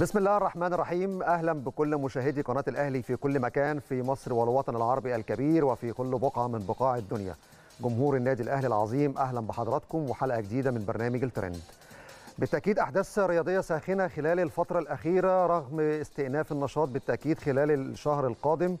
بسم الله الرحمن الرحيم اهلا بكل مشاهدي قناه الاهلي في كل مكان في مصر والوطن العربي الكبير وفي كل بقعه من بقاع الدنيا جمهور النادي الاهلي العظيم اهلا بحضراتكم وحلقه جديده من برنامج الترند بالتاكيد احداث رياضيه ساخنه خلال الفتره الاخيره رغم استئناف النشاط بالتاكيد خلال الشهر القادم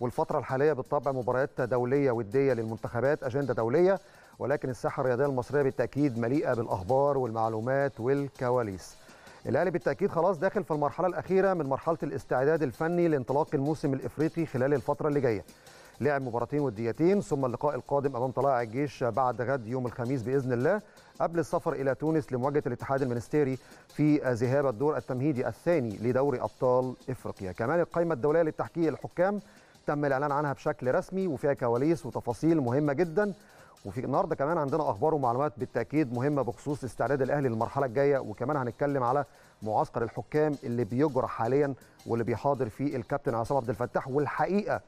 والفتره الحاليه بالطبع مباريات دوليه وديه للمنتخبات اجنده دوليه ولكن الساحه الرياضيه المصريه بالتاكيد مليئه بالاخبار والمعلومات والكواليس الاهلي بالتاكيد خلاص داخل في المرحله الاخيره من مرحله الاستعداد الفني لانطلاق الموسم الافريقي خلال الفتره اللي جايه لعب مباراتين وديتين ثم اللقاء القادم امام طلائع الجيش بعد غد يوم الخميس باذن الله قبل السفر الى تونس لمواجهه الاتحاد المنستيري في ذهاب الدور التمهيدي الثاني لدوري ابطال افريقيا كمان القائمه الدوليه للتحكيم الحكام تم الاعلان عنها بشكل رسمي وفيها كواليس وتفاصيل مهمه جدا وفي النهارده كمان عندنا اخبار ومعلومات بالتاكيد مهمه بخصوص استعداد الاهلي للمرحله الجايه وكمان هنتكلم على معسكر الحكام اللي بيجرى حاليا واللي بيحاضر فيه الكابتن عصام عبد الفتاح والحقيقه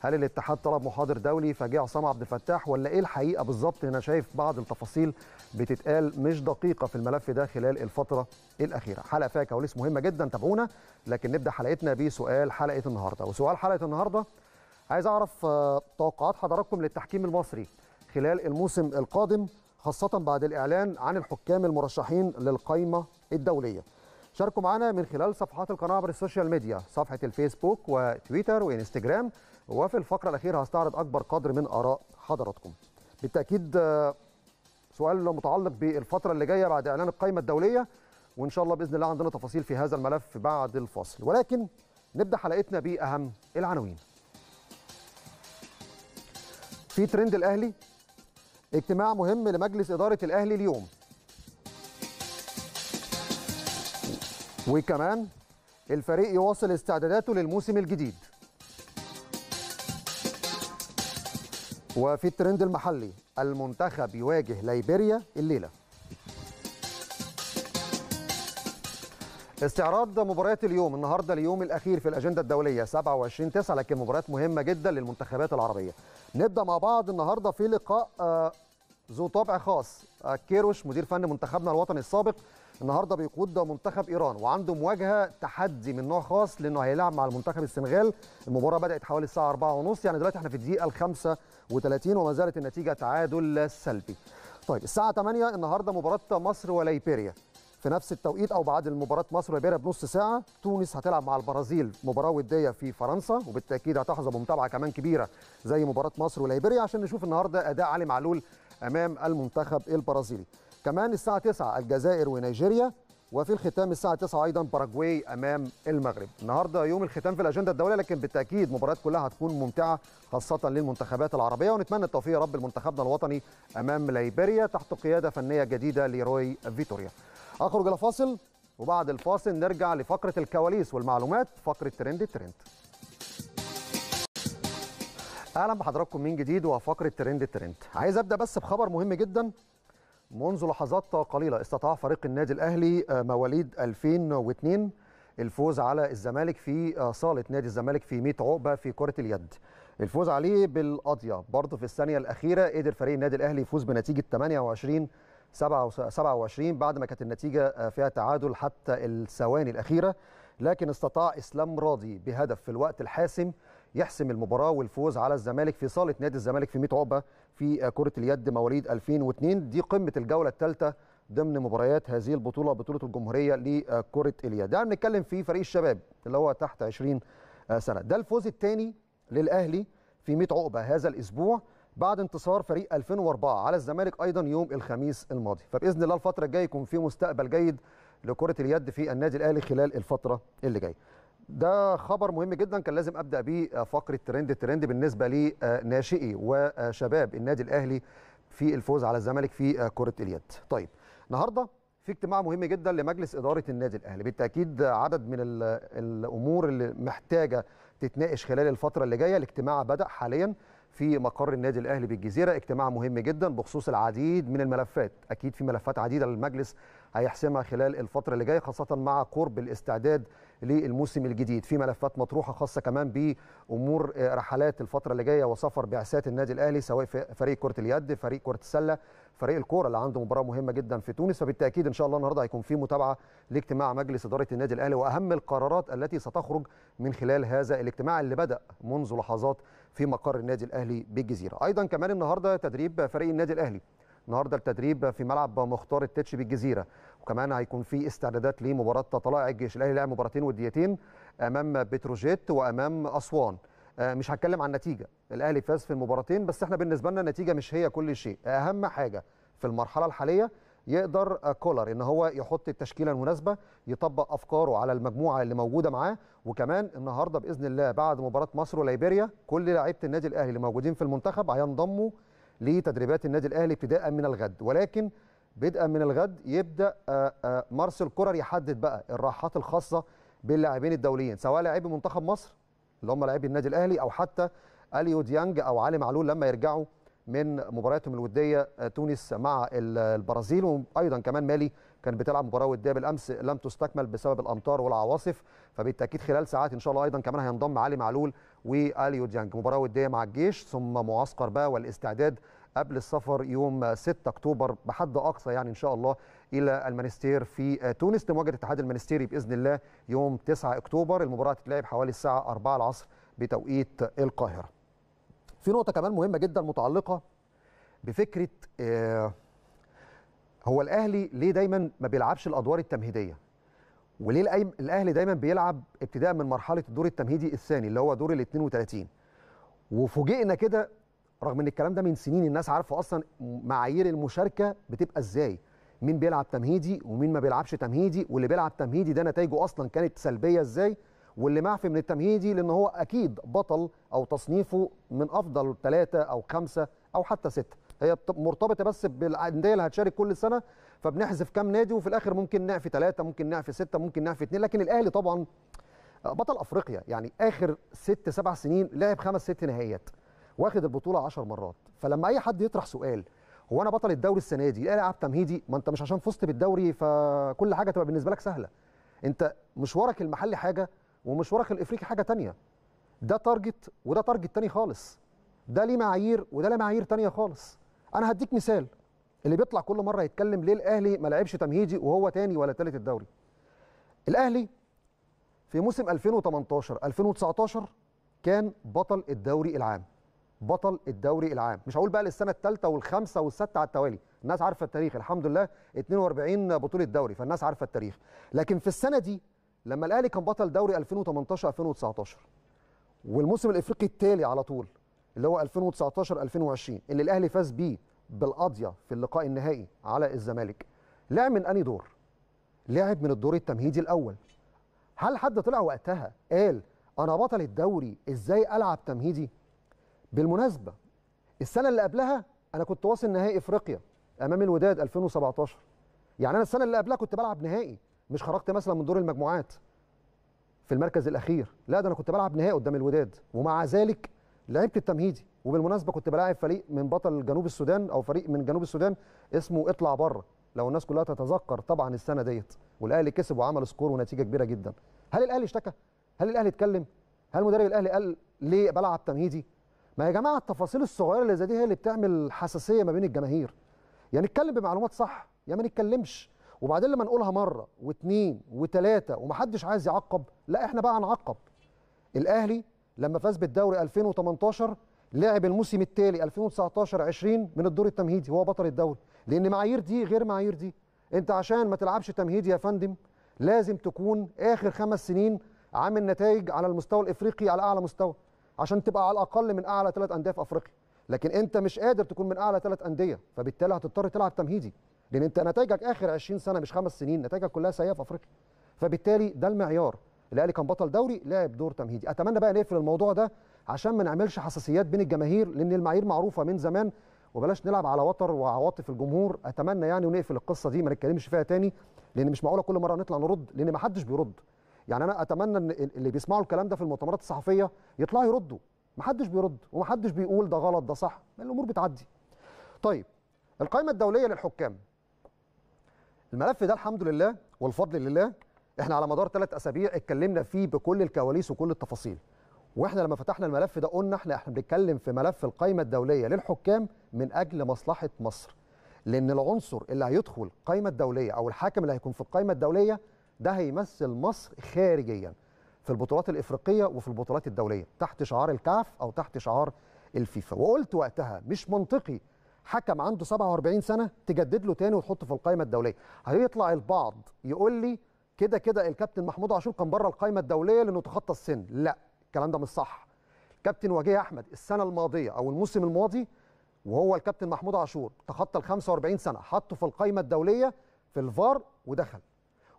هل الاتحاد طلب محاضر دولي فجه عصام عبد الفتاح ولا ايه الحقيقه بالظبط انا شايف بعض التفاصيل بتتقال مش دقيقه في الملف ده خلال الفتره الاخيره حلقه فيها كواليس مهمه جدا تابعونا لكن نبدا حلقتنا بسؤال حلقه النهارده وسؤال حلقه النهارده عايز اعرف آه، توقعات حضراتكم للتحكيم المصري خلال الموسم القادم خاصة بعد الإعلان عن الحكام المرشحين للقائمة الدولية شاركوا معنا من خلال صفحات القناة عبر السوشيال ميديا صفحة الفيسبوك وتويتر وإنستجرام وفي الفقرة الأخيرة هستعرض أكبر قدر من آراء حضراتكم بالتأكيد آه، سؤال متعلق بالفترة اللي جاية بعد إعلان القائمة الدولية وإن شاء الله بإذن الله عندنا تفاصيل في هذا الملف بعد الفاصل ولكن نبدأ حلقتنا بأهم العناوين في ترند الأهلي اجتماع مهم لمجلس إدارة الأهلي اليوم وكمان الفريق يواصل استعداداته للموسم الجديد وفي الترند المحلي المنتخب يواجه ليبيريا الليله استعراض مباريات اليوم النهارده اليوم الاخير في الاجنده الدوليه 27 9 لكن مباريات مهمه جدا للمنتخبات العربيه نبدا مع بعض النهارده في لقاء آه، ذو طابع خاص آه، كيروش مدير فن منتخبنا الوطني السابق النهارده بيقود منتخب ايران وعنده مواجهه تحدي من نوع خاص لانه هيلعب مع المنتخب السنغال المباراه بدات حوالي الساعه 4:30 يعني دلوقتي احنا في الدقيقه ال 35 وما زالت النتيجه تعادل سلبي. طيب الساعه 8 النهارده مباراه مصر وليبيريا في نفس التوقيت او بعد المباراه مصر وليبيريا بنص ساعه تونس هتلعب مع البرازيل مباراه وديه في فرنسا وبالتاكيد هتحظى بمتابعه كمان كبيره زي مباراه مصر وليبيريا عشان نشوف النهارده اداء علي معلول امام المنتخب البرازيلي كمان الساعه 9 الجزائر ونيجيريا وفي الختام الساعه 9 ايضا باراجواي امام المغرب النهارده يوم الختام في الاجنده الدوليه لكن بالتاكيد مباريات كلها هتكون ممتعه خاصه للمنتخبات العربيه ونتمنى التوفيق يا رب لمنتخبنا الوطني امام ليبيريا تحت قياده فنيه جديده لروي فيتوريا اخرج الى فاصل وبعد الفاصل نرجع لفقره الكواليس والمعلومات فقره ترند ترند اهلا بحضراتكم من جديد وفقره ترند الترند عايز ابدا بس بخبر مهم جدا منذ لحظات قليله استطاع فريق النادي الاهلي آه، مواليد 2002 الفوز على الزمالك في آه، صاله نادي الزمالك في 100 عقبه في كره اليد الفوز عليه بالقضيه برضه في الثانيه الاخيره قدر فريق النادي الاهلي يفوز بنتيجه 28 27 بعد ما كانت النتيجه آه، فيها تعادل حتى الثواني الاخيره لكن استطاع اسلام راضي بهدف في الوقت الحاسم يحسم المباراه والفوز على الزمالك في صاله نادي الزمالك في 100 عقبه في كره اليد مواليد 2002 دي قمه الجوله الثالثه ضمن مباريات هذه البطوله بطوله الجمهوريه لكره اليد. ده بنتكلم في فريق الشباب اللي هو تحت 20 سنه. ده الفوز الثاني للاهلي في 100 عقبه هذا الاسبوع بعد انتصار فريق 2004 على الزمالك ايضا يوم الخميس الماضي. فباذن الله الفتره الجايه يكون في مستقبل جيد لكره اليد في النادي الاهلي خلال الفتره اللي جايه. ده خبر مهم جدا كان لازم ابدا بيه آه، فقره ترند الترند بالنسبه لناشئي آه، وشباب النادي الاهلي في الفوز على الزمالك في آه، كره اليد. طيب النهارده في اجتماع مهم جدا لمجلس اداره النادي الاهلي بالتاكيد عدد من الامور اللي محتاجه تتناقش خلال الفتره اللي جايه الاجتماع بدا حاليا في مقر النادي الاهلي بالجزيره اجتماع مهم جدا بخصوص العديد من الملفات اكيد في ملفات عديده للمجلس هيحسمها خلال الفتره اللي جايه خاصه مع قرب الاستعداد للموسم الجديد في ملفات مطروحه خاصه كمان بامور آه، رحلات الفتره اللي جايه وسفر بعثات النادي الاهلي سواء فريق كره اليد فريق كره السله فريق الكوره اللي عنده مباراه مهمه جدا في تونس فبالتاكيد ان شاء الله النهارده هيكون في متابعه لاجتماع مجلس اداره النادي الاهلي واهم القرارات التي ستخرج من خلال هذا الاجتماع اللي بدا منذ لحظات في مقر النادي الاهلي بالجزيره ايضا كمان النهارده تدريب فريق النادي الاهلي النهارده التدريب في ملعب مختار التتش بالجزيره وكمان هيكون في استعدادات لمباراه طلائع الجيش الاهلي لعب مباراتين وديتين امام بتروجيت وامام اسوان آه، مش هتكلم عن النتيجه الاهلي فاز في المباراتين بس احنا بالنسبه لنا النتيجه مش هي كل شيء اهم حاجه في المرحله الحاليه يقدر كولر ان هو يحط التشكيله المناسبه يطبق افكاره على المجموعه اللي موجوده معاه وكمان النهارده باذن الله بعد مباراه مصر وليبيريا كل لاعيبه النادي الاهلي اللي موجودين في المنتخب هينضموا لتدريبات النادي الاهلي ابتداء من الغد ولكن بدءا من الغد يبدا آه، آه، مارسيل كولر يحدد بقى الراحات الخاصه باللاعبين الدوليين سواء لاعبي منتخب مصر اللي هم لاعبي النادي الاهلي او حتى اليو ديانج او علي معلول لما يرجعوا من مبارياتهم الوديه آه، تونس مع البرازيل وايضا كمان مالي كان بتلعب مباراه وديه بالامس لم تستكمل بسبب الامطار والعواصف فبالتاكيد خلال ساعات ان شاء الله ايضا كمان هينضم علي معلول واليوديانج مباراه وديه مع الجيش ثم معسكر بقى والاستعداد قبل السفر يوم 6 اكتوبر بحد اقصى يعني ان شاء الله الى المانستير في تونس لمواجهه الاتحاد المانستيري باذن الله يوم 9 اكتوبر المباراه هتتلعب حوالي الساعه 4 العصر بتوقيت القاهره. في نقطه كمان مهمه جدا متعلقه بفكره آه، هو الاهلي ليه دايما ما بيلعبش الادوار التمهيديه؟ وليه الاهلي دايما بيلعب ابتداء من مرحله الدور التمهيدي الثاني اللي هو دور ال 32 وفوجئنا كده رغم ان الكلام ده من سنين الناس عارفه اصلا معايير المشاركه بتبقى ازاي مين بيلعب تمهيدي ومين ما بيلعبش تمهيدي واللي بيلعب تمهيدي ده نتائجه اصلا كانت سلبيه ازاي واللي معفي من التمهيدي لان هو اكيد بطل او تصنيفه من افضل ثلاثه او خمسه او حتى سته هي مرتبطه بس بالانديه اللي هتشارك كل سنه فبنحذف كام نادي وفي الاخر ممكن نعفي ثلاثه ممكن نعفي سته ممكن نعفي اثنين لكن الاهلي طبعا آه، بطل افريقيا يعني اخر ست سبع سنين لعب خمس ست نهائيات واخد البطوله 10 مرات فلما اي حد يطرح سؤال هو انا بطل الدوري السنه دي الاهلي لعب تمهيدي ما انت مش عشان فزت بالدوري فكل حاجه تبقى بالنسبه لك سهله انت مشوارك المحلي حاجه ومشوارك الافريقي حاجه تانية ده تارجت وده تارجت تاني خالص ده ليه معايير وده ليه معايير تانية خالص انا هديك مثال اللي بيطلع كل مره يتكلم ليه الاهلي ما لعبش تمهيدي وهو تاني ولا تالت الدوري الاهلي في موسم 2018 2019 كان بطل الدوري العام بطل الدوري العام مش هقول بقى للسنه الثالثه والخامسه والسادسه على التوالي الناس عارفه التاريخ الحمد لله 42 بطوله دوري فالناس عارفه التاريخ لكن في السنه دي لما الاهلي كان بطل دوري 2018 2019 والموسم الافريقي التالي على طول اللي هو 2019 2020 اللي الاهلي فاز بيه بالقضيه في اللقاء النهائي على الزمالك لعب من انهي دور؟ لعب من الدور التمهيدي الاول هل حد طلع وقتها قال انا بطل الدوري ازاي العب تمهيدي؟ بالمناسبه السنه اللي قبلها انا كنت واصل نهائي افريقيا امام الوداد 2017 يعني انا السنه اللي قبلها كنت بلعب نهائي مش خرجت مثلا من دور المجموعات في المركز الاخير لا ده انا كنت بلعب نهائي قدام الوداد ومع ذلك لعبت التمهيدي وبالمناسبه كنت بلاعب فريق من بطل جنوب السودان او فريق من جنوب السودان اسمه اطلع بره لو الناس كلها تتذكر طبعا السنه ديت والاهلي كسب وعمل سكور ونتيجه كبيره جدا هل الاهلي اشتكى هل الاهلي اتكلم هل مدرب الاهلي قال ليه بلعب تمهيدي ما يا جماعه التفاصيل الصغيره اللي زي دي هي اللي بتعمل حساسيه ما بين الجماهير يا يعني نتكلم بمعلومات صح يا ما نتكلمش وبعدين لما نقولها مره واثنين وثلاثه ومحدش عايز يعقب لا احنا بقى هنعقب الاهلي لما فاز بالدوري 2018 لعب الموسم التالي 2019 20 من الدور التمهيدي هو بطل الدوري لان معايير دي غير معايير دي انت عشان ما تلعبش تمهيدي يا فندم لازم تكون اخر خمس سنين عامل نتائج على المستوى الافريقي على اعلى مستوى عشان تبقى على الاقل من اعلى ثلاث انديه في افريقيا لكن انت مش قادر تكون من اعلى ثلاث انديه فبالتالي هتضطر تلعب تمهيدي لان انت نتائجك اخر 20 سنه مش خمس سنين نتائجك كلها سيئه في افريقيا فبالتالي ده المعيار الاهلي كان بطل دوري لعب دور تمهيدي اتمنى بقى نقفل الموضوع ده عشان ما نعملش حساسيات بين الجماهير لان المعايير معروفه من زمان وبلاش نلعب على وتر وعواطف الجمهور اتمنى يعني ونقفل القصه دي ما نتكلمش فيها تاني لان مش معقوله كل مره نطلع نرد لان ما حدش بيرد يعني انا اتمنى ان اللي بيسمعوا الكلام ده في المؤتمرات الصحفيه يطلعوا يردوا ما حدش بيرد وما حدش بيقول ده غلط ده صح الامور بتعدي طيب القائمه الدوليه للحكام الملف ده الحمد لله والفضل لله احنا على مدار ثلاث اسابيع اتكلمنا فيه بكل الكواليس وكل التفاصيل واحنا لما فتحنا الملف ده قلنا احنا احنا بنتكلم في ملف القائمه الدوليه للحكام من اجل مصلحه مصر لان العنصر اللي هيدخل القائمه الدوليه او الحاكم اللي هيكون في القائمه الدوليه ده هيمثل مصر خارجيا في البطولات الافريقيه وفي البطولات الدوليه تحت شعار الكاف او تحت شعار الفيفا وقلت وقتها مش منطقي حكم عنده 47 سنه تجدد له تاني وتحطه في القائمه الدوليه هيطلع البعض يقول لي كده كده الكابتن محمود عاشور كان بره القائمه الدوليه لانه تخطى السن لا الكلام ده مش صح كابتن وجيه احمد السنه الماضيه او الموسم الماضي وهو الكابتن محمود عاشور تخطى ال 45 سنه حطه في القائمه الدوليه في الفار ودخل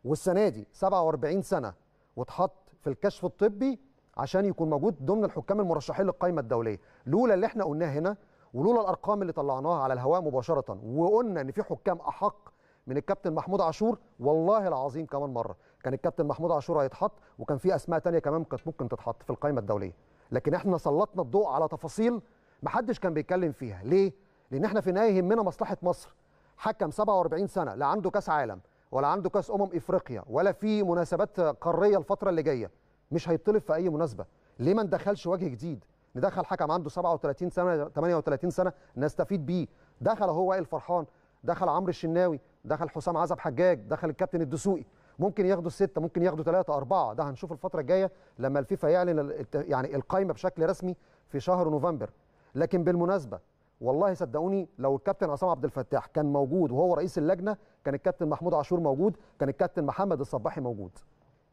والسنه دي 47 سنه واتحط في الكشف الطبي عشان يكون موجود ضمن الحكام المرشحين للقائمه الدوليه لولا اللي احنا قلناه هنا ولولا الارقام اللي طلعناها على الهواء مباشره وقلنا ان في حكام احق من الكابتن محمود عاشور والله العظيم كمان مره كان الكابتن محمود عاشور هيتحط وكان في اسماء ثانيه كمان كانت ممكن تتحط في القائمه الدوليه لكن احنا سلطنا الضوء على تفاصيل محدش كان بيتكلم فيها ليه لان احنا في النهايه يهمنا مصلحه مصر حكم 47 سنه لا عنده كاس عالم ولا عنده كاس امم افريقيا ولا في مناسبات قاريه الفتره اللي جايه مش هيطلب في اي مناسبه ليه ما ندخلش وجه جديد ندخل حكم عنده 37 سنه 38 سنه نستفيد بيه دخل هو وائل فرحان دخل عمرو الشناوي دخل حسام عزب حجاج دخل الكابتن الدسوقي ممكن ياخدوا السته ممكن ياخدوا ثلاثه اربعه ده هنشوف الفتره الجايه لما الفيفا يعلن يعني القايمه بشكل رسمي في شهر نوفمبر لكن بالمناسبه والله صدقوني لو الكابتن عصام عبد الفتاح كان موجود وهو رئيس اللجنه كان الكابتن محمود عاشور موجود كان الكابتن محمد الصباحي موجود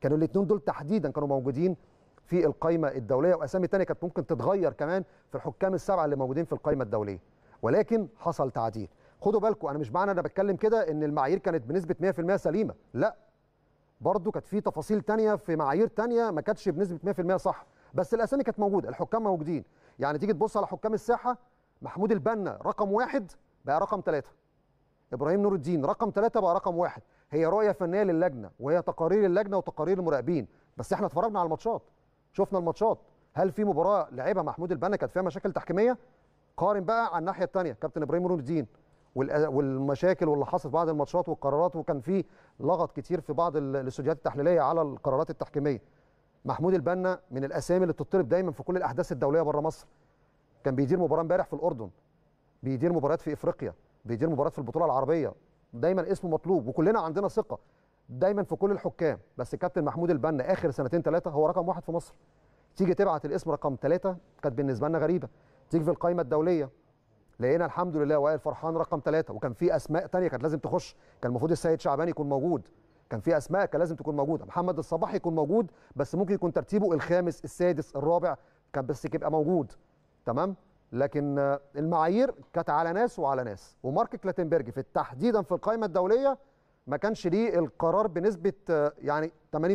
كانوا الاثنين دول تحديدا كانوا موجودين في القايمه الدوليه واسامي ثانيه كانت ممكن تتغير كمان في الحكام السبعه اللي موجودين في القايمه الدوليه ولكن حصل تعديل خدوا بالكم انا مش معنى انا بتكلم كده ان المعايير كانت بنسبه 100% سليمه لا برضه كانت في تفاصيل تانية في معايير تانية ما كانتش بنسبه 100% صح بس الاسامي كانت موجوده الحكام موجودين يعني تيجي تبص على حكام الساحه محمود البنا رقم واحد بقى رقم ثلاثة ابراهيم نور الدين رقم ثلاثة بقى رقم واحد هي رؤيه فنيه للجنه وهي تقارير اللجنه وتقارير المراقبين بس احنا اتفرجنا على الماتشات شفنا الماتشات هل في مباراه لعبها محمود البنا كانت فيها مشاكل تحكيميه قارن بقى على الناحيه الثانيه كابتن ابراهيم نور الدين والمشاكل واللي حصلت بعد الماتشات والقرارات وكان في لغط كتير في بعض الاستوديوهات التحليليه على القرارات التحكيميه محمود البنا من الاسامي اللي بتطلب دايما في كل الاحداث الدوليه بره مصر كان بيدير مباراه امبارح في الاردن بيدير مباريات في افريقيا بيدير مباريات في البطوله العربيه دايما اسمه مطلوب وكلنا عندنا ثقه دايما في كل الحكام بس الكابتن محمود البنا اخر سنتين ثلاثه هو رقم واحد في مصر تيجي تبعت الاسم رقم ثلاثه كانت بالنسبه لنا غريبه تيجي في القائمه الدوليه لقينا الحمد لله وائل فرحان رقم ثلاثة وكان في اسماء ثانيه كانت لازم تخش كان المفروض السيد شعبان يكون موجود كان في اسماء كان لازم تكون موجوده محمد الصباح يكون موجود بس ممكن يكون ترتيبه الخامس السادس الرابع كان بس يبقى موجود تمام لكن المعايير كانت على ناس وعلى ناس ومارك كلاتنبرج في تحديدا في القائمه الدوليه ما كانش ليه القرار بنسبه يعني 80%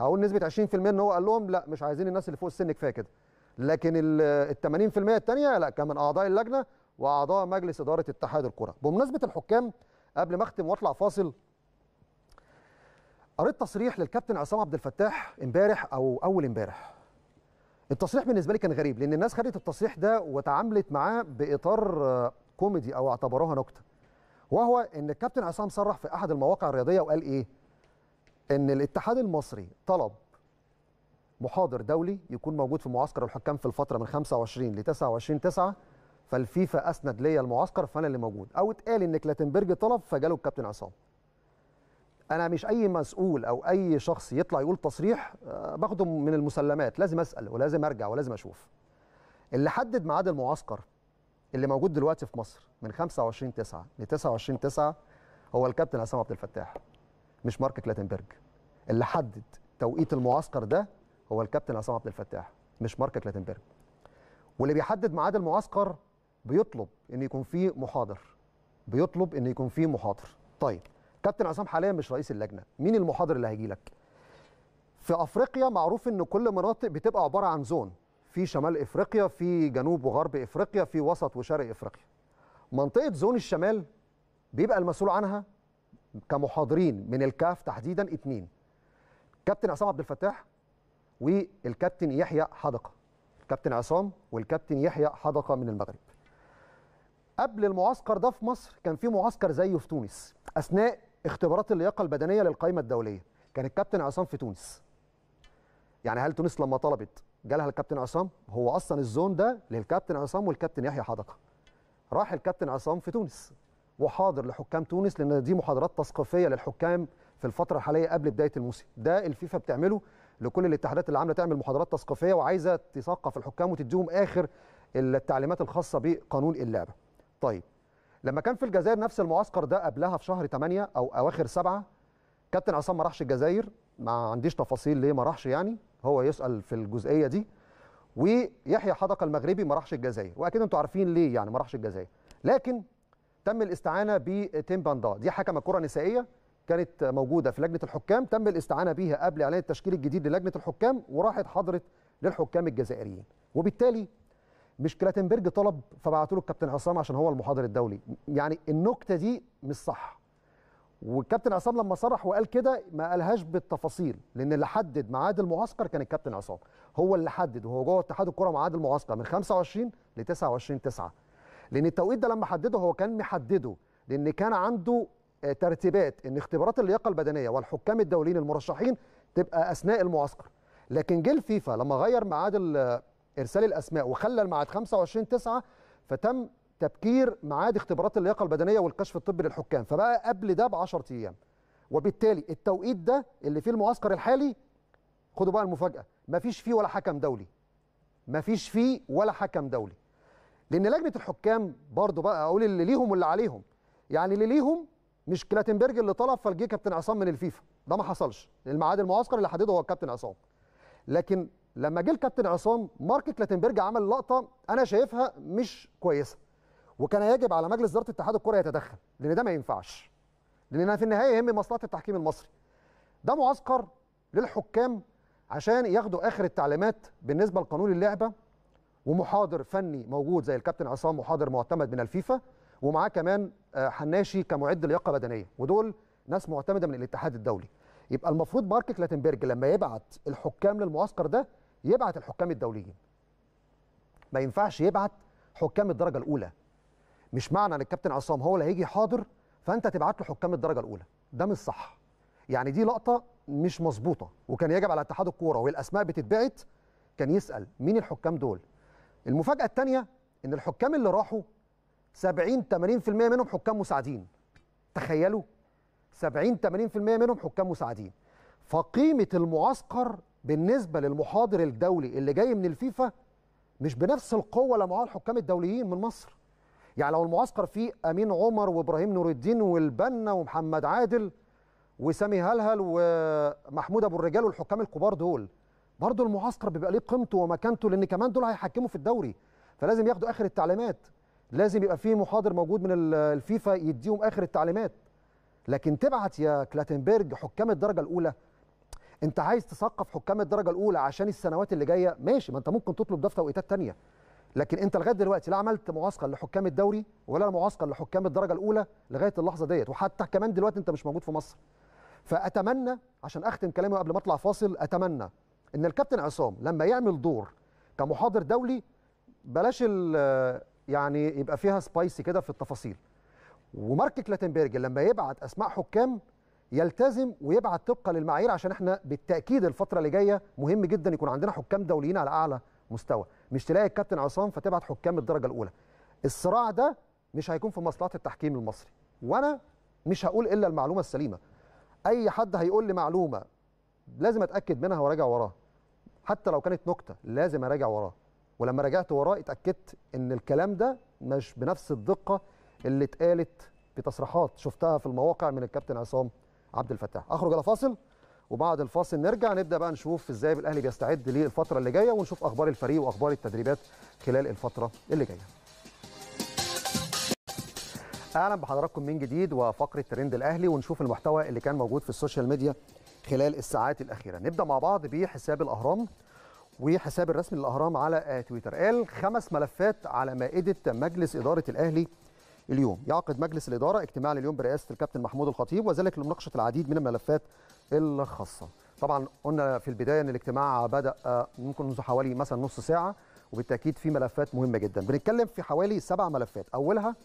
هقول نسبه 20% ان هو قال لهم لا مش عايزين الناس اللي فوق السن كفايه كده لكن ال 80% الثانيه لا كان من اعضاء اللجنه واعضاء مجلس اداره اتحاد الكره بمناسبه الحكام قبل ما اختم واطلع فاصل قريت تصريح للكابتن عصام عبد الفتاح امبارح او اول امبارح التصريح بالنسبه لي كان غريب لان الناس خدت التصريح ده وتعاملت معاه باطار آه، كوميدي او اعتبروها نكته وهو ان الكابتن عصام صرح في احد المواقع الرياضيه وقال ايه ان الاتحاد المصري طلب محاضر دولي يكون موجود في معسكر الحكام في الفتره من 25 ل 29 9 فالفيفا اسند ليا المعسكر فانا اللي موجود او اتقال ان كلاتنبرج طلب فجاله الكابتن عصام انا مش اي مسؤول او اي شخص يطلع يقول تصريح آه، باخده من المسلمات لازم اسال ولازم ارجع ولازم اشوف اللي حدد ميعاد المعسكر اللي موجود دلوقتي في مصر من 25 9 ل 29 9 هو الكابتن عصام عبد الفتاح مش مارك كلاتنبرج اللي حدد توقيت المعسكر ده هو الكابتن عصام عبد الفتاح مش مارك كلاتنبرج واللي بيحدد ميعاد المعسكر بيطلب ان يكون في محاضر بيطلب ان يكون في محاضر طيب كابتن عصام حاليا مش رئيس اللجنه مين المحاضر اللي هيجي لك في افريقيا معروف ان كل مناطق بتبقى عباره عن زون في شمال افريقيا في جنوب وغرب افريقيا في وسط وشرق افريقيا منطقه زون الشمال بيبقى المسؤول عنها كمحاضرين من الكاف تحديدا اثنين كابتن عصام عبد الفتاح والكابتن يحيى حدقه كابتن عصام والكابتن يحيى حدقه من المغرب قبل المعسكر ده في مصر كان في معسكر زيه في تونس اثناء اختبارات اللياقه البدنيه للقائمه الدوليه كان الكابتن عصام في تونس يعني هل تونس لما طلبت جالها الكابتن عصام هو اصلا الزون ده للكابتن عصام والكابتن يحيى حدقه راح الكابتن عصام في تونس وحاضر لحكام تونس لان دي محاضرات تثقيفيه للحكام في الفتره الحاليه قبل بدايه الموسم ده الفيفا بتعمله لكل الاتحادات اللي عامله تعمل محاضرات تثقيفيه وعايزه تثقف الحكام وتديهم اخر التعليمات الخاصه بقانون اللعبه طيب لما كان في الجزائر نفس المعسكر ده قبلها في شهر 8 او اواخر 7 كابتن عصام ما راحش الجزائر ما عنديش تفاصيل ليه ما راحش يعني هو يسال في الجزئيه دي ويحيى حدقه المغربي ما راحش الجزائر واكيد انتوا عارفين ليه يعني ما راحش الجزائر لكن تم الاستعانه بتيم باندا دي حكمه كره نسائيه كانت موجوده في لجنه الحكام تم الاستعانه بيها قبل اعلان التشكيل الجديد للجنه الحكام وراحت حضرت للحكام الجزائريين وبالتالي مش كلاتنبرج طلب فبعتوا له الكابتن عصام عشان هو المحاضر الدولي يعني النكته دي مش صح والكابتن عصام لما صرح وقال كده ما قالهاش بالتفاصيل لان اللي حدد ميعاد المعسكر كان الكابتن عصام هو اللي حدد وهو جوه اتحاد الكره ميعاد المعسكر من 25 ل 29 9 لان التوقيت ده لما حدده هو كان محدده لان كان عنده آه، ترتيبات ان اختبارات اللياقه البدنيه والحكام الدوليين المرشحين تبقى اثناء المعسكر لكن جه الفيفا لما غير ميعاد ارسال الاسماء وخلى الميعاد 25 9 فتم تبكير ميعاد اختبارات اللياقه البدنيه والكشف الطبي للحكام فبقى قبل ده ب 10 ايام وبالتالي التوقيت ده اللي فيه المعسكر الحالي خدوا بقى المفاجاه مفيش فيه ولا حكم دولي مفيش فيه ولا حكم دولي لان لجنه الحكام برضه بقى اقول اللي ليهم واللي عليهم يعني اللي ليهم مش كلاتنبرج اللي طلب فالجي كابتن عصام من الفيفا ده ما حصلش الميعاد المعسكر اللي حدده هو الكابتن عصام لكن لما جه الكابتن عصام مارك كلاتنبرج عمل لقطه انا شايفها مش كويسه وكان يجب على مجلس اداره اتحاد الكره يتدخل لان ده ما ينفعش لان في النهايه يهم مصلحه التحكيم المصري ده معسكر للحكام عشان ياخدوا اخر التعليمات بالنسبه لقانون اللعبه ومحاضر فني موجود زي الكابتن عصام محاضر معتمد من الفيفا ومعاه كمان آه، حناشي كمعد لياقه بدنيه ودول ناس معتمده من الاتحاد الدولي يبقى المفروض مارك كلاتنبرج لما يبعت الحكام للمعسكر ده يبعت الحكام الدوليين ما ينفعش يبعت حكام الدرجه الاولى مش معنى ان الكابتن عصام هو اللي هيجي حاضر فانت تبعت له حكام الدرجه الاولى ده مش صح يعني دي لقطه مش مظبوطه وكان يجب على اتحاد الكوره والاسماء بتتبعت كان يسال مين الحكام دول المفاجاه الثانيه ان الحكام اللي راحوا 70 80% منهم حكام مساعدين تخيلوا 70 80% منهم حكام مساعدين فقيمه المعسكر بالنسبه للمحاضر الدولي اللي جاي من الفيفا مش بنفس القوه لما معاه الحكام الدوليين من مصر يعني لو المعسكر فيه امين عمر وابراهيم نور الدين والبنا ومحمد عادل وسامي هلهل ومحمود ابو الرجال والحكام الكبار دول برضه المعسكر بيبقى ليه قيمته ومكانته لان كمان دول هيحكموا في الدوري فلازم ياخدوا اخر التعليمات لازم يبقى فيه محاضر موجود من الفيفا يديهم اخر التعليمات لكن تبعت يا كلاتنبرج حكام الدرجه الاولى انت عايز تثقف حكام الدرجه الاولى عشان السنوات اللي جايه ماشي ما انت ممكن تطلب ده في توقيتات ثانيه لكن انت لغايه دلوقتي لا عملت معسكر لحكام الدوري ولا معسكر لحكام الدرجه الاولى لغايه اللحظه ديت وحتى كمان دلوقتي انت مش موجود في مصر فاتمنى عشان اختم كلامي قبل ما اطلع فاصل اتمنى ان الكابتن عصام لما يعمل دور كمحاضر دولي بلاش يعني يبقى فيها سبايسي كده في التفاصيل ومارك كلاتنبرج لما يبعت اسماء حكام يلتزم ويبعت طبقا للمعايير عشان احنا بالتاكيد الفتره اللي جايه مهم جدا يكون عندنا حكام دوليين على اعلى مستوى مش تلاقي الكابتن عصام فتبعت حكام الدرجه الاولى الصراع ده مش هيكون في مصلحه التحكيم المصري وانا مش هقول الا المعلومه السليمه اي حد هيقول لي معلومه لازم اتاكد منها وراجع وراها حتى لو كانت نكته لازم اراجع وراها ولما راجعت وراه اتاكدت ان الكلام ده مش بنفس الدقه اللي اتقالت في تصريحات شفتها في المواقع من الكابتن عصام عبد الفتاح اخرج الى فاصل وبعد الفاصل نرجع نبدا بقى نشوف ازاي الاهلي بيستعد للفتره اللي جايه ونشوف اخبار الفريق واخبار التدريبات خلال الفتره اللي جايه اهلا بحضراتكم من جديد وفقره ترند الاهلي ونشوف المحتوى اللي كان موجود في السوشيال ميديا خلال الساعات الاخيره نبدا مع بعض بحساب الاهرام وحساب الرسمي للاهرام على تويتر قال خمس ملفات على مائده مجلس اداره الاهلي اليوم يعقد مجلس الإدارة اجتماع اليوم برئاسة الكابتن محمود الخطيب وذلك لمناقشة العديد من الملفات الخاصة طبعا قلنا في البداية أن الاجتماع بدأ آه، ممكن منذ حوالي مثلا نص ساعة وبالتأكيد في ملفات مهمة جدا بنتكلم في حوالي سبع ملفات أولها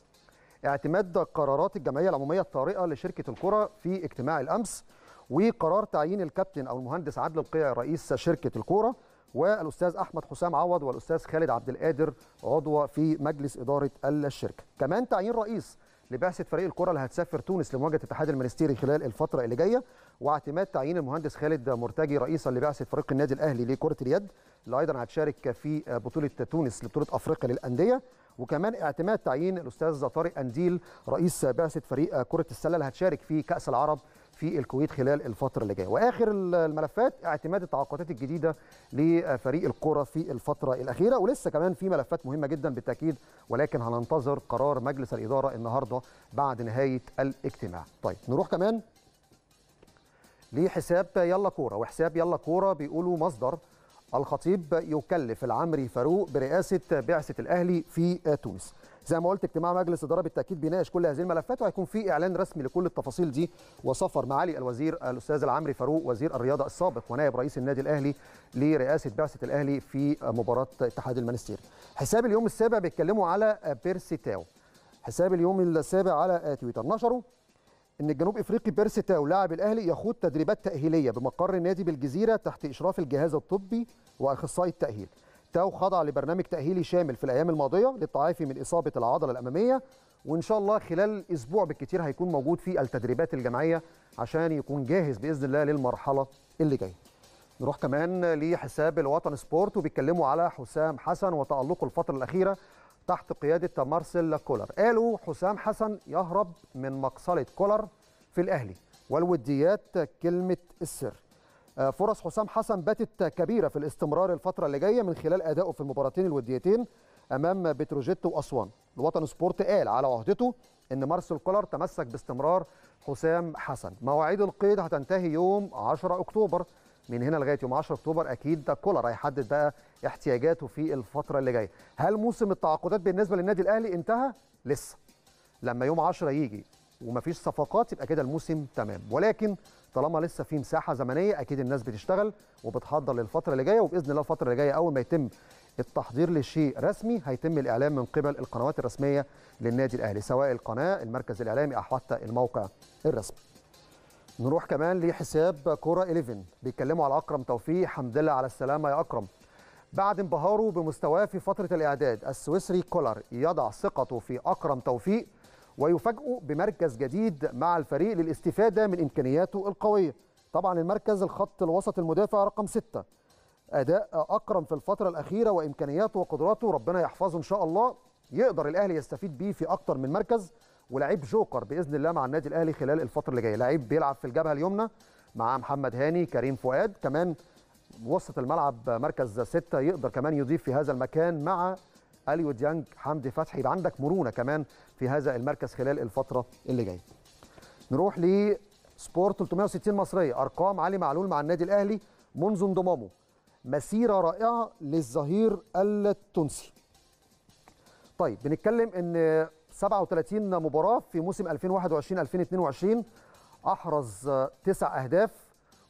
اعتماد قرارات الجمعية العمومية الطارئة لشركة الكرة في اجتماع الأمس وقرار تعيين الكابتن أو المهندس عدل القيع رئيس شركة الكرة والاستاذ احمد حسام عوض والاستاذ خالد عبد القادر عضو في مجلس اداره الشركه كمان تعيين رئيس لبعثه فريق الكره اللي هتسافر تونس لمواجهه الاتحاد المنستيري خلال الفتره اللي جايه واعتماد تعيين المهندس خالد مرتجي رئيسا لبعثه فريق النادي الاهلي لكره اليد اللي ايضا هتشارك في بطوله تونس لبطوله افريقيا للانديه وكمان اعتماد تعيين الاستاذ طارق انديل رئيس بعثه فريق كره السله اللي هتشارك في كاس العرب في الكويت خلال الفتره اللي جايه واخر الملفات اعتماد التعاقدات الجديده لفريق الكره في الفتره الاخيره ولسه كمان في ملفات مهمه جدا بالتاكيد ولكن هننتظر قرار مجلس الاداره النهارده بعد نهايه الاجتماع طيب نروح كمان لحساب يلا كوره وحساب يلا كوره بيقولوا مصدر الخطيب يكلف العمري فاروق برئاسه بعثه الاهلي في تونس زي ما قلت اجتماع مجلس اداره بالتاكيد بيناقش كل هذه الملفات وهيكون في اعلان رسمي لكل التفاصيل دي وسفر معالي الوزير الاستاذ العمري فاروق وزير الرياضه السابق ونائب رئيس النادي الاهلي لرئاسه بعثه الاهلي في مباراه اتحاد المنستيري حساب اليوم السابع بيتكلموا على بيرسي تاو حساب اليوم السابع على تويتر نشروا ان الجنوب افريقي بيرسي تاو لاعب الاهلي يخوض تدريبات تاهيليه بمقر النادي بالجزيره تحت اشراف الجهاز الطبي واخصائي التاهيل تاو خضع لبرنامج تأهيلي شامل في الأيام الماضية للتعافي من إصابة العضلة الأمامية وإن شاء الله خلال أسبوع بالكتير هيكون موجود في التدريبات الجماعية عشان يكون جاهز بإذن الله للمرحلة اللي جاية نروح كمان لحساب الوطن سبورت وبيتكلموا على حسام حسن وتألقه الفترة الأخيرة تحت قيادة مارسيل كولر قالوا حسام حسن يهرب من مقصلة كولر في الأهلي والوديات كلمة السر آه، فرص حسام حسن باتت كبيره في الاستمرار الفتره اللي جايه من خلال ادائه في المباراتين الوديتين امام بتروجيت واسوان الوطن سبورت قال على عهدته ان مارسيل كولر تمسك باستمرار حسام حسن مواعيد القيد هتنتهي يوم 10 اكتوبر من هنا لغايه يوم 10 اكتوبر اكيد ده كولر هيحدد بقى احتياجاته في الفتره اللي جايه هل موسم التعاقدات بالنسبه للنادي الاهلي انتهى لسه لما يوم 10 يجي ومفيش صفقات يبقى كده الموسم تمام ولكن طالما لسه في مساحه زمنيه اكيد الناس بتشتغل وبتحضر للفتره اللي جايه وباذن الله الفتره اللي جايه اول ما يتم التحضير لشيء رسمي هيتم الاعلام من قبل القنوات الرسميه للنادي الاهلي سواء القناه المركز الاعلامي او حتى الموقع الرسمي نروح كمان لحساب كوره 11 بيتكلموا على اكرم توفيق حمد لله على السلامه يا اكرم بعد انبهاره بمستواه في فتره الاعداد السويسري كولر يضع ثقته في اكرم توفيق ويفاجئوا بمركز جديد مع الفريق للاستفادة من إمكانياته القوية طبعا المركز الخط الوسط المدافع رقم 6 أداء أكرم في الفترة الأخيرة وإمكانياته وقدراته ربنا يحفظه إن شاء الله يقدر الأهلي يستفيد بيه في أكتر من مركز ولعيب جوكر باذن الله مع النادي الاهلي خلال الفتره اللي جايه لعيب بيلعب في الجبهه اليمنى مع محمد هاني كريم فؤاد كمان وسط الملعب مركز ستة يقدر كمان يضيف في هذا المكان مع اليو ديانج حمدي فتحي يبقى عندك مرونه كمان في هذا المركز خلال الفتره اللي جايه. نروح لسبورت 360 مصريه ارقام علي معلول مع النادي الاهلي منذ انضمامه مسيره رائعه للظهير التونسي. طيب بنتكلم ان 37 مباراه في موسم 2021 2022 احرز تسع اهداف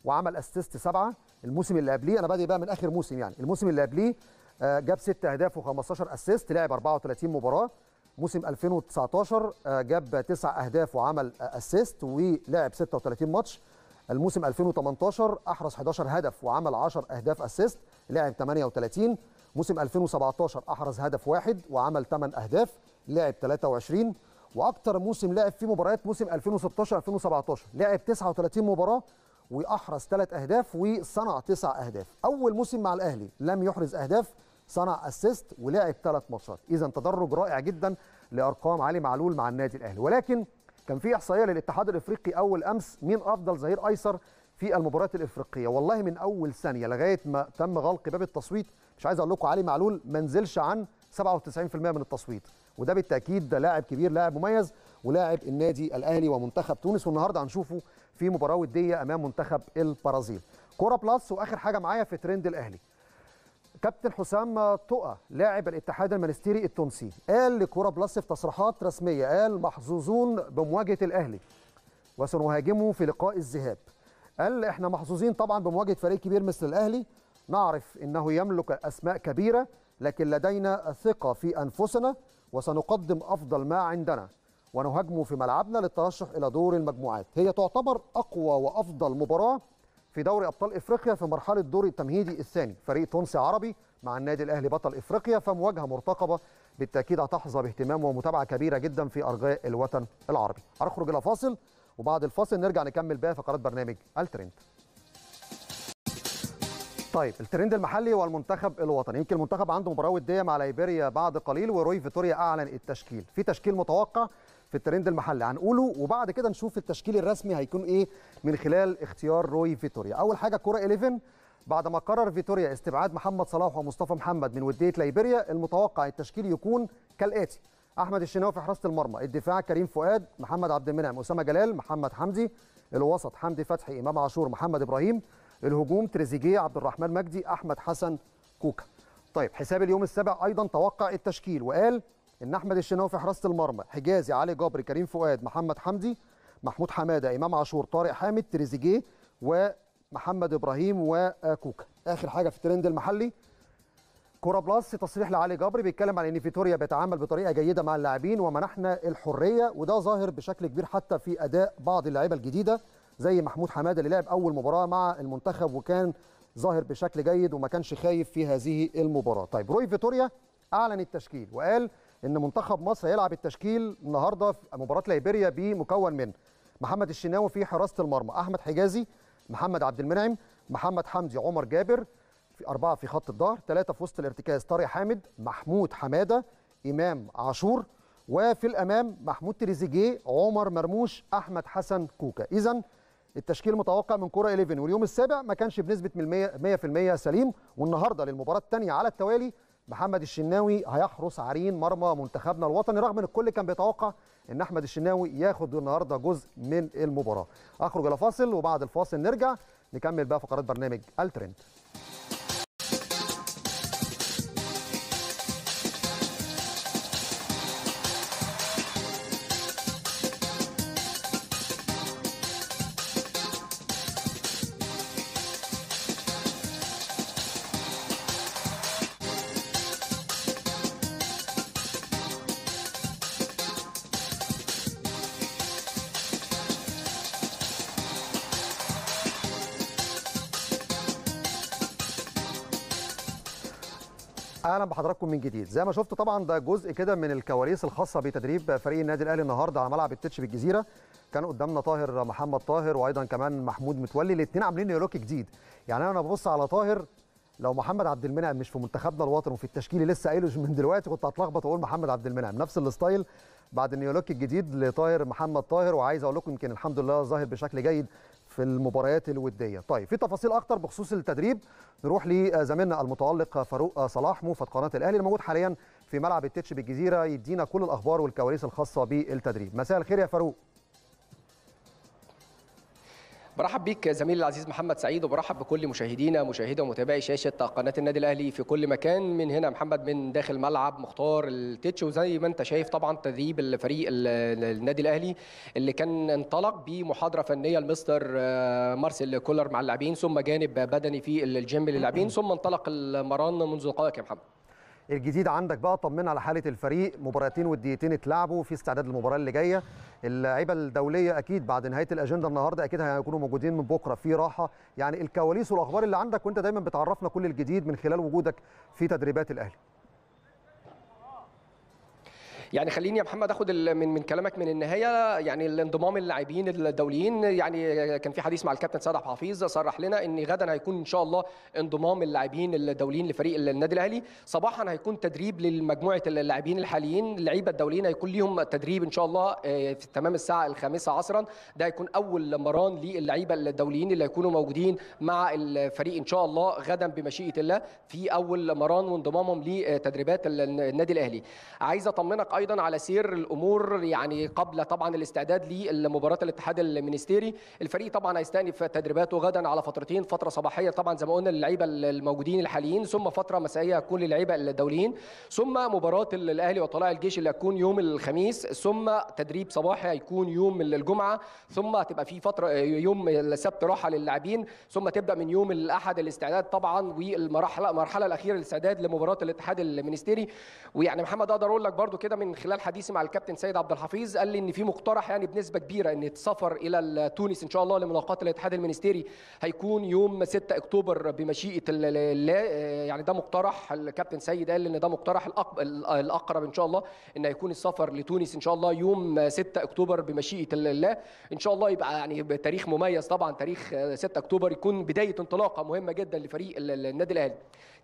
وعمل اسيست سبعه الموسم اللي قبليه انا بادئ بقى من اخر موسم يعني الموسم اللي قبليه آه، جاب ست اهداف و15 اسيست لعب 34 مباراه موسم 2019 آه، جاب تسع اهداف وعمل آه، اسيست ولعب 36 ماتش الموسم 2018 احرز 11 هدف وعمل 10 اهداف اسيست لعب 38 موسم 2017 احرز هدف واحد وعمل 8 اهداف لعب 23 واكتر موسم لعب فيه مباريات موسم 2016 2017 لعب 39 مباراه واحرز 3 اهداف وصنع 9 اهداف اول موسم مع الاهلي لم يحرز اهداف صنع اسيست ولعب ثلاث ماتشات اذا تدرج رائع جدا لارقام علي معلول مع النادي الاهلي ولكن كان في احصائيه للاتحاد الافريقي اول امس مين افضل ظهير ايسر في المباريات الافريقيه والله من اول ثانيه لغايه ما تم غلق باب التصويت مش عايز اقول لكم علي معلول ما نزلش عن 97% من التصويت وده بالتاكيد ده لاعب كبير لاعب مميز ولاعب النادي الاهلي ومنتخب تونس والنهارده هنشوفه في مباراه وديه امام منتخب البرازيل كوره بلس واخر حاجه معايا في ترند الاهلي كابتن حسام طقه لاعب الاتحاد المانستيري التونسي قال لكوره بلس في تصريحات رسميه قال محظوظون بمواجهه الاهلي وسنهاجمه في لقاء الذهاب قال احنا محظوظين طبعا بمواجهه فريق كبير مثل الاهلي نعرف انه يملك اسماء كبيره لكن لدينا ثقه في انفسنا وسنقدم افضل ما عندنا ونهاجمه في ملعبنا للترشح الى دور المجموعات هي تعتبر اقوى وافضل مباراه في دوري ابطال افريقيا في مرحله دور التمهيدي الثاني فريق تونسي عربي مع النادي الاهلي بطل افريقيا فمواجهه مرتقبه بالتاكيد هتحظى باهتمام ومتابعه كبيره جدا في ارجاء الوطن العربي هنخرج الى فاصل وبعد الفاصل نرجع نكمل باقي فقرات برنامج الترند طيب الترند المحلي والمنتخب الوطني يمكن المنتخب عنده مباراه وديه مع ليبيريا بعد قليل وروي فيتوريا اعلن التشكيل في تشكيل متوقع في الترند المحلي هنقوله وبعد كده نشوف التشكيل الرسمي هيكون ايه من خلال اختيار روي فيتوريا اول حاجه كرة 11 بعد ما قرر فيتوريا استبعاد محمد صلاح ومصطفى محمد من وديه ليبيريا المتوقع التشكيل يكون كالاتي احمد الشناوي في حراسه المرمى الدفاع كريم فؤاد محمد عبد المنعم اسامه جلال محمد حمدي الوسط حمدي فتحي امام عاشور محمد ابراهيم الهجوم تريزيجيه عبد الرحمن مجدي احمد حسن كوكا طيب حساب اليوم السابع ايضا توقع التشكيل وقال ان احمد الشناوي في حراسه المرمى حجازي علي جبري كريم فؤاد محمد حمدي محمود حماده امام عاشور طارق حامد تريزيجيه ومحمد ابراهيم وكوكا اخر حاجه في الترند المحلي كوره بلس تصريح لعلي جبري بيتكلم عن ان فيتوريا بيتعامل بطريقه جيده مع اللاعبين ومنحنا الحريه وده ظاهر بشكل كبير حتى في اداء بعض اللعيبه الجديده زي محمود حماده اللي لعب اول مباراه مع المنتخب وكان ظاهر بشكل جيد وما كانش خايف في هذه المباراه طيب روي فيتوريا اعلن التشكيل وقال ان منتخب مصر هيلعب التشكيل النهارده في مباراه ليبيريا بمكون من محمد الشناوي في حراسه المرمى احمد حجازي محمد عبد المنعم محمد حمدي عمر جابر في أربعة في خط الظهر ثلاثة في وسط الارتكاز طارق حامد محمود حمادة إمام عاشور وفي الأمام محمود تريزيجيه عمر مرموش أحمد حسن كوكا إذا التشكيل متوقع من كرة 11 واليوم السابع ما كانش بنسبة 100% سليم والنهاردة للمباراة الثانية على التوالي محمد الشناوي هيحرس عرين مرمى منتخبنا الوطني رغم ان الكل كان بيتوقع ان احمد الشناوي ياخد النهارده جزء من المباراه اخرج الى فاصل وبعد الفاصل نرجع نكمل بقى فقرات برنامج الترند اهلا بحضراتكم من جديد زي ما شفت طبعا ده جزء كده من الكواليس الخاصه بتدريب فريق النادي الاهلي النهارده على ملعب التتش بالجزيره كان قدامنا طاهر محمد طاهر وايضا كمان محمود متولي الاثنين عاملين لوك جديد يعني انا ببص على طاهر لو محمد عبد المنعم مش في منتخبنا الوطني وفي التشكيل لسه قايله من دلوقتي كنت هتلخبط واقول محمد عبد المنعم نفس الستايل بعد النيولوك الجديد لطاهر محمد طاهر وعايز اقول لكم يمكن الحمد لله ظاهر بشكل جيد في المباريات الوديه طيب في تفاصيل اكتر بخصوص التدريب نروح لزميلنا المتالق فاروق صلاح موفد قناه الاهلي الموجود حاليا في ملعب التتش بالجزيره يدينا كل الاخبار والكواليس الخاصه بالتدريب مساء الخير يا فاروق برحب بيك زميلي العزيز محمد سعيد وبرحب بكل مشاهدينا مشاهدة ومتابعي شاشة قناة النادي الأهلي في كل مكان من هنا محمد من داخل ملعب مختار التتش وزي ما أنت شايف طبعا تدريب الفريق النادي الأهلي اللي كان انطلق بمحاضرة فنية لمستر آه، مارسيل كولر مع اللاعبين ثم جانب بدني في الجيم للاعبين ثم انطلق المران منذ دقائق يا محمد الجديد عندك بقى طمنا على حاله الفريق مباراتين وديتين اتلعبوا في استعداد للمباراه اللي جايه اللعيبه الدوليه اكيد بعد نهايه الاجنده النهارده اكيد هيكونوا موجودين من بكره في راحه يعني الكواليس والاخبار اللي عندك وانت دايما بتعرفنا كل الجديد من خلال وجودك في تدريبات الاهلي يعني خليني يا محمد اخد من من كلامك من النهايه يعني الانضمام اللاعبين الدوليين يعني كان في حديث مع الكابتن سعد عبد الحفيظ صرح لنا ان غدا هيكون ان شاء الله انضمام اللاعبين الدوليين لفريق النادي الاهلي صباحا هيكون تدريب لمجموعه اللاعبين الحاليين اللعيبه الدوليين هيكون ليهم تدريب ان شاء الله آه، في تمام الساعه الخامسة عصرا ده هيكون اول مران للعيبه الدوليين اللي هيكونوا موجودين مع الفريق ان شاء الله غدا بمشيئه الله في اول مران وانضمامهم لتدريبات النادي الاهلي عايز اطمنك ايضا على سير الامور يعني قبل طبعا الاستعداد لمباراه الاتحاد المنستيري الفريق طبعا هيستأنف تدريباته غدا على فترتين فتره صباحيه طبعا زي ما قلنا للعيبه الموجودين الحاليين ثم فتره مسائيه هتكون للعيبه الدوليين ثم مباراه الاهلي وطلائع الجيش اللي هتكون يوم الخميس ثم تدريب صباحي هيكون يوم الجمعه ثم هتبقى في فتره يوم السبت راحه للاعبين ثم تبدا من يوم الاحد الاستعداد طبعا والمرحله المرحله الاخيره للاستعداد لمباراه الاتحاد المنستيري ويعني محمد اقدر اقول لك برده كده من من خلال حديثي مع الكابتن سيد عبد الحفيظ قال لي ان في مقترح يعني بنسبه كبيره ان السفر الى تونس ان شاء الله لملاقات الاتحاد المنستيري هيكون يوم 6 اكتوبر بمشيئه الله يعني ده مقترح الكابتن سيد قال ان ده مقترح الاقرب ان شاء الله ان هيكون السفر لتونس ان شاء الله يوم 6 اكتوبر بمشيئه الله ان شاء الله يبقى يعني بتاريخ مميز طبعا تاريخ 6 اكتوبر يكون بدايه انطلاقه مهمه جدا لفريق النادي الاهلي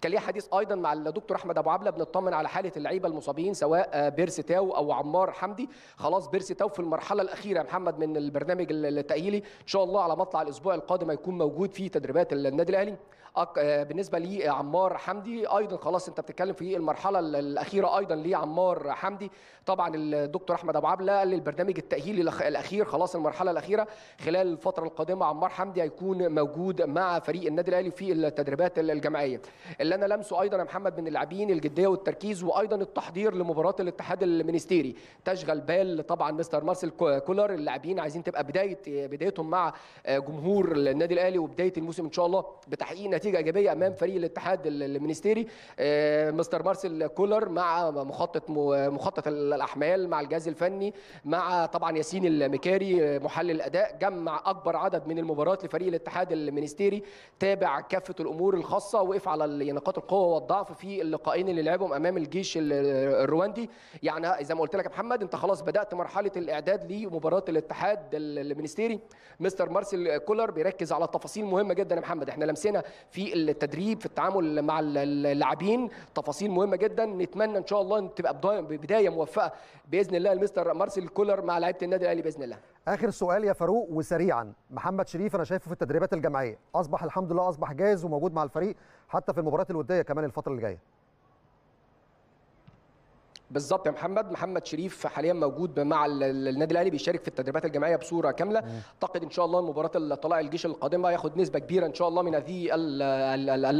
كان ليه حديث ايضا مع الدكتور احمد ابو عبله بنطمن على حاله اللعيبه المصابين سواء آه، بيرسي تاو او عمار حمدي خلاص بيرسي تاو في المرحله الاخيره يا محمد من البرنامج التاهيلي ان شاء الله على مطلع الاسبوع القادم هيكون موجود في تدريبات النادي الاهلي آه، بالنسبه لعمار آه، حمدي ايضا خلاص انت بتتكلم في إيه؟ المرحله الاخيره ايضا لعمار حمدي طبعا الدكتور احمد ابو عبله قال البرنامج التاهيلي الاخير خلاص المرحله الاخيره خلال الفتره القادمه عمار حمدي هيكون موجود مع فريق النادي الاهلي في التدريبات الجماعيه اللي انا لمسه ايضا يا محمد من اللاعبين الجديه والتركيز وايضا التحضير لمباراه الاتحاد المنستيري تشغل بال طبعا مستر مارسيل كولر اللاعبين عايزين تبقى بدايه بدايتهم مع آه، جمهور النادي الاهلي وبدايه الموسم ان شاء الله بتحقيق نتيجه ايجابيه امام فريق الاتحاد المينستيري آه، مستر مارسيل كولر مع مخطط مخطط الاحمال مع الجهاز الفني مع طبعا ياسين المكاري آه، محلل الاداء جمع اكبر عدد من المباريات لفريق الاتحاد المينستيري تابع كافه الامور الخاصه وقف على يعني نقاط القوه والضعف في اللقاءين اللي لعبهم امام الجيش الرواندي يعني زي ما قلت لك يا محمد انت خلاص بدات مرحله الاعداد لمباراه الاتحاد المينستيري مستر مارسيل كولر بيركز على تفاصيل مهمه جدا يا محمد احنا لمسنا في التدريب في التعامل مع اللاعبين تفاصيل مهمه جدا نتمنى ان شاء الله ان تبقى بدايه موفقه باذن الله المستر مارسيل كولر مع لعيبه النادي الاهلي باذن الله اخر سؤال يا فاروق وسريعا محمد شريف انا شايفه في التدريبات الجماعيه اصبح الحمد لله اصبح جاهز وموجود مع الفريق حتى في المباريات الوديه كمان الفتره اللي جايه بالظبط يا محمد محمد شريف حاليا موجود مع النادي الاهلي بيشارك في التدريبات الجماعيه بصوره كامله اعتقد ان شاء الله مباراه طلائع الجيش القادمه ياخد نسبه كبيره ان شاء الله من هذه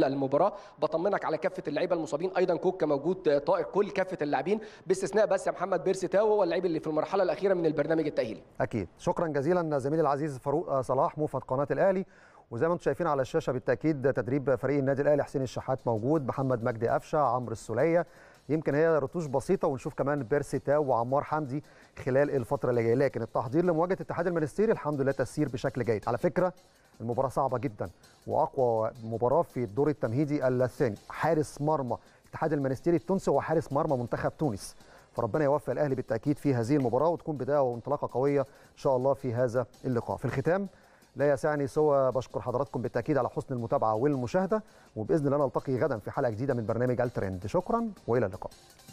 المباراه بطمنك على كافه اللعيبه المصابين ايضا كوكا موجود آه، طائر كل كافه اللاعبين باستثناء بس يا محمد بيرسي تاو هو اللعيب اللي في المرحله الاخيره من البرنامج التاهيلي اكيد شكرا جزيلا زميلي العزيز فاروق آه، صلاح موفد قناه الاهلي وزي ما انتم شايفين على الشاشه بالتاكيد تدريب فريق النادي الاهلي حسين الشحات موجود محمد مجدي قفشه عمرو السوليه يمكن هي رتوش بسيطه ونشوف كمان بيرسي تاو وعمار حمدي خلال الفتره اللي جايه لكن التحضير لمواجهه اتحاد المنستيري الحمد لله تسير بشكل جيد على فكره المباراه صعبه جدا واقوى مباراه في الدور التمهيدي الثاني حارس مرمى اتحاد المنستيري التونسي هو حارس مرمى منتخب تونس فربنا يوفق الاهلي بالتاكيد في هذه المباراه وتكون بدايه وانطلاقه قويه ان شاء الله في هذا اللقاء في الختام لا يسعني سوى بشكر حضراتكم بالتاكيد على حسن المتابعه والمشاهده وباذن الله نلتقي غدا في حلقه جديده من برنامج الترند شكرا والى اللقاء